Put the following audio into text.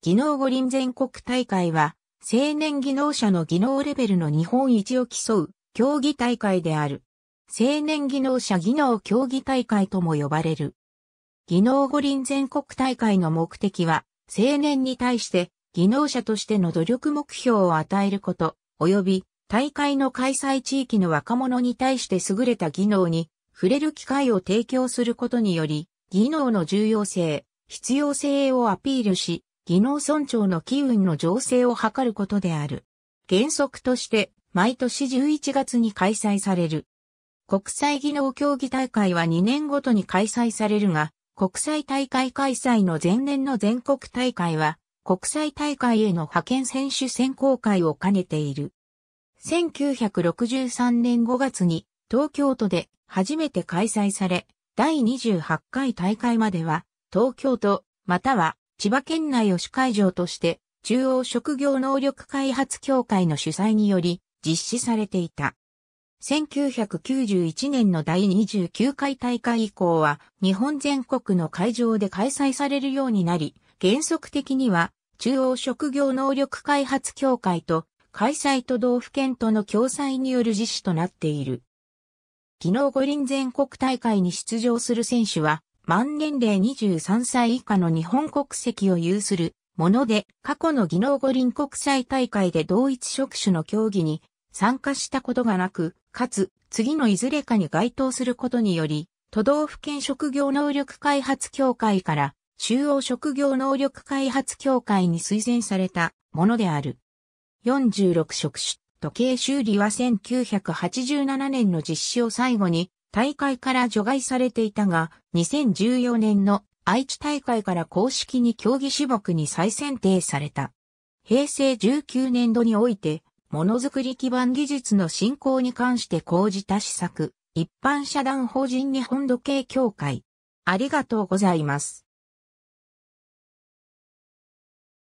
技能五輪全国大会は、青年技能者の技能レベルの日本一を競う競技大会である。青年技能者技能競技大会とも呼ばれる。技能五輪全国大会の目的は、青年に対して技能者としての努力目標を与えること、及び大会の開催地域の若者に対して優れた技能に触れる機会を提供することにより、技能の重要性、必要性をアピールし、技能尊重の機運の醸成を図ることである。原則として、毎年11月に開催される。国際技能競技大会は2年ごとに開催されるが、国際大会開催の前年の全国大会は、国際大会への派遣選手選考会を兼ねている。1963年5月に東京都で初めて開催され、第28回大会までは東京都または千葉県内を主会場として、中央職業能力開発協会の主催により実施されていた。1991年の第29回大会以降は日本全国の会場で開催されるようになり、原則的には中央職業能力開発協会と開催都道府県との共催による実施となっている。技能五輪全国大会に出場する選手は万年齢23歳以下の日本国籍を有するもので、過去の技能五輪国際大会で同一職種の競技に参加したことがなく、かつ、次のいずれかに該当することにより、都道府県職業能力開発協会から中央職業能力開発協会に推薦されたものである。46職種、時計修理は1987年の実施を最後に大会から除外されていたが、2014年の愛知大会から公式に競技種目に再選定された。平成19年度において、ものづくり基盤技術の振興に関して講じた施策、一般社団法人日本時計協会。ありがとうございます。